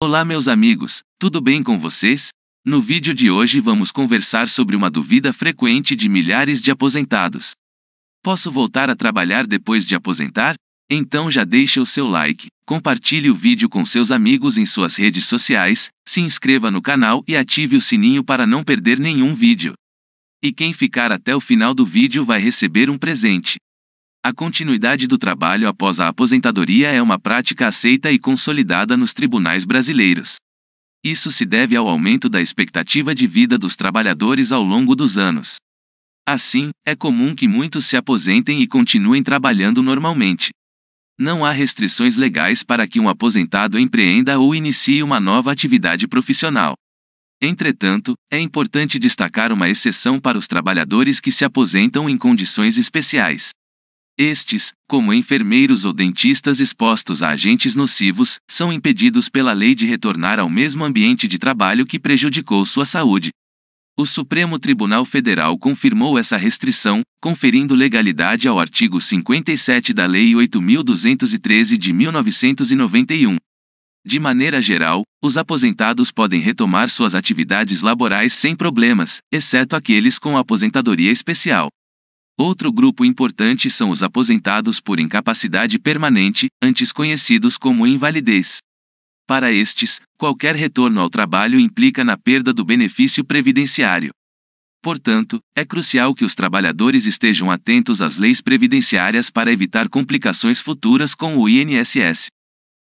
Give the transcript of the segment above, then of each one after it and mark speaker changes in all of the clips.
Speaker 1: Olá meus amigos, tudo bem com vocês? No vídeo de hoje vamos conversar sobre uma dúvida frequente de milhares de aposentados. Posso voltar a trabalhar depois de aposentar? Então já deixa o seu like, compartilhe o vídeo com seus amigos em suas redes sociais, se inscreva no canal e ative o sininho para não perder nenhum vídeo. E quem ficar até o final do vídeo vai receber um presente. A continuidade do trabalho após a aposentadoria é uma prática aceita e consolidada nos tribunais brasileiros. Isso se deve ao aumento da expectativa de vida dos trabalhadores ao longo dos anos. Assim, é comum que muitos se aposentem e continuem trabalhando normalmente. Não há restrições legais para que um aposentado empreenda ou inicie uma nova atividade profissional. Entretanto, é importante destacar uma exceção para os trabalhadores que se aposentam em condições especiais. Estes, como enfermeiros ou dentistas expostos a agentes nocivos, são impedidos pela lei de retornar ao mesmo ambiente de trabalho que prejudicou sua saúde. O Supremo Tribunal Federal confirmou essa restrição, conferindo legalidade ao artigo 57 da Lei 8.213 de 1991. De maneira geral, os aposentados podem retomar suas atividades laborais sem problemas, exceto aqueles com aposentadoria especial. Outro grupo importante são os aposentados por incapacidade permanente, antes conhecidos como invalidez. Para estes, qualquer retorno ao trabalho implica na perda do benefício previdenciário. Portanto, é crucial que os trabalhadores estejam atentos às leis previdenciárias para evitar complicações futuras com o INSS.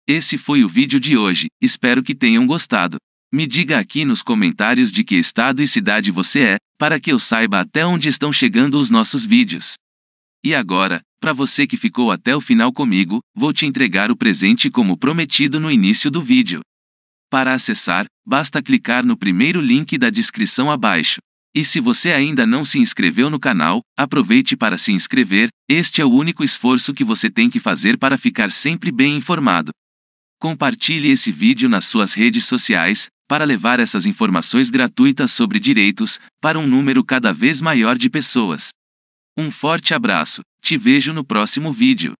Speaker 1: Esse foi o vídeo de hoje, espero que tenham gostado. Me diga aqui nos comentários de que estado e cidade você é, para que eu saiba até onde estão chegando os nossos vídeos. E agora, para você que ficou até o final comigo, vou te entregar o presente como prometido no início do vídeo. Para acessar, basta clicar no primeiro link da descrição abaixo. E se você ainda não se inscreveu no canal, aproveite para se inscrever, este é o único esforço que você tem que fazer para ficar sempre bem informado. Compartilhe esse vídeo nas suas redes sociais, para levar essas informações gratuitas sobre direitos para um número cada vez maior de pessoas. Um forte abraço, te vejo no próximo vídeo.